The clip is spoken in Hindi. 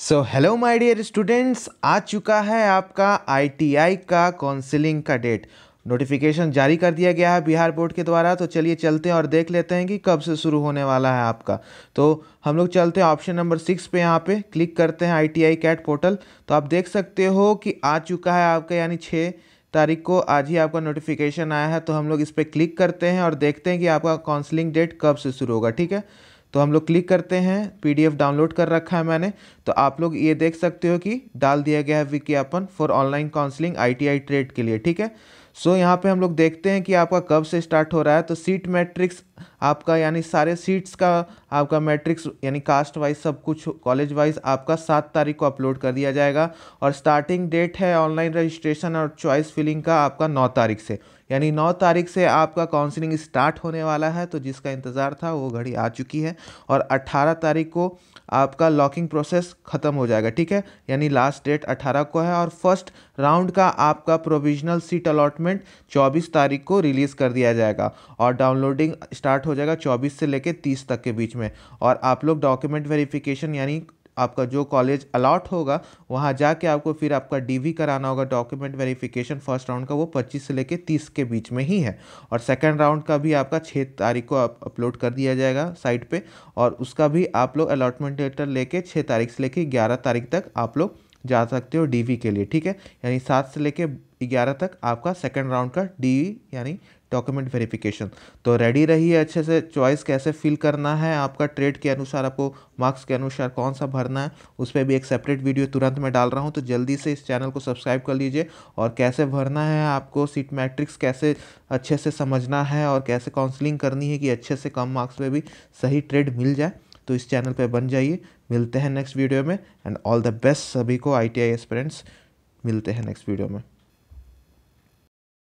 so hello my dear students आ चुका है आपका आईटीआई का काउंसिलिंग का डेट नोटिफिकेशन जारी कर दिया गया है बिहार बोर्ड के द्वारा तो चलिए चलते हैं और देख लेते हैं कि कब से शुरू होने वाला है आपका तो हम लोग चलते हैं ऑप्शन नंबर सिक्स पे यहाँ पे क्लिक करते हैं आईटीआई कैट पोर्टल तो आप देख सकते हो कि आ चुका है आपका यानी छः तारीख को आज ही आपका नोटिफिकेशन आया है तो हम लोग इस पर क्लिक करते हैं और देखते हैं कि आपका काउंसिलिंग डेट कब से शुरू होगा ठीक है तो हम लोग क्लिक करते हैं पीडीएफ डाउनलोड कर रखा है मैंने तो आप लोग ये देख सकते हो कि डाल दिया गया है विज्ञापन for online counselling ITI trade के लिए ठीक है सो so, यहाँ पे हम लोग देखते हैं कि आपका कब से स्टार्ट हो रहा है तो सीट मैट्रिक्स आपका यानी सारे सीट्स का आपका मैट्रिक्स यानी कास्ट वाइज सब कुछ कॉलेज वाइज आपका सात तारीख को अपलोड कर दिया जाएगा और स्टार्टिंग डेट है ऑनलाइन रजिस्ट्रेशन और चॉइस फिलिंग का आपका नौ तारीख से यानी नौ तारीख से आपका काउंसिलिंग स्टार्ट होने वाला है तो जिसका इंतज़ार था वो घड़ी आ चुकी है और अट्ठारह तारीख को आपका लॉकिंग प्रोसेस ख़त्म हो जाएगा ठीक है यानी लास्ट डेट अट्ठारह को है और फर्स्ट राउंड का आपका प्रोविजनल सीट अलॉटमेंट अनाउंसमेंट 24 तारीख को रिलीज़ कर दिया जाएगा और डाउनलोडिंग स्टार्ट हो जाएगा 24 से लेकर 30 तक के बीच में और आप लोग डॉक्यूमेंट वेरिफिकेशन यानी आपका जो कॉलेज अलाट होगा वहाँ जाके आपको फिर आपका डीवी कराना होगा डॉक्यूमेंट वेरिफिकेशन फर्स्ट राउंड का वो 25 से लेके 30 के बीच में ही है और सेकंड राउंड का भी आपका 6 तारीख को आप अपलोड कर दिया जाएगा साइट पे और उसका भी आप लोग अलॉटमेंट लेटर लेके 6 तारीख से लेके 11 तारीख तक आप लोग जा सकते हो डी के लिए ठीक है यानी सात से लेके ग्यारह तक आपका सेकेंड राउंड का डी यानी डॉक्यूमेंट वेरिफिकेशन तो रेडी रहिए अच्छे से चॉइस कैसे फिल करना है आपका ट्रेड के अनुसार आपको मार्क्स के अनुसार कौन सा भरना है उस पर भी एक सेपरेट वीडियो तुरंत मैं डाल रहा हूँ तो जल्दी से इस चैनल को सब्सक्राइब कर लीजिए और कैसे भरना है आपको सीट मैट्रिक्स कैसे अच्छे से समझना है और कैसे काउंसलिंग करनी है कि अच्छे से कम मार्क्स पर भी सही ट्रेड मिल जाए तो इस चैनल पे बन जाइए मिलते हैं नेक्स्ट वीडियो में एंड ऑल द बेस्ट सभी को आई टी आई मिलते हैं नेक्स्ट वीडियो में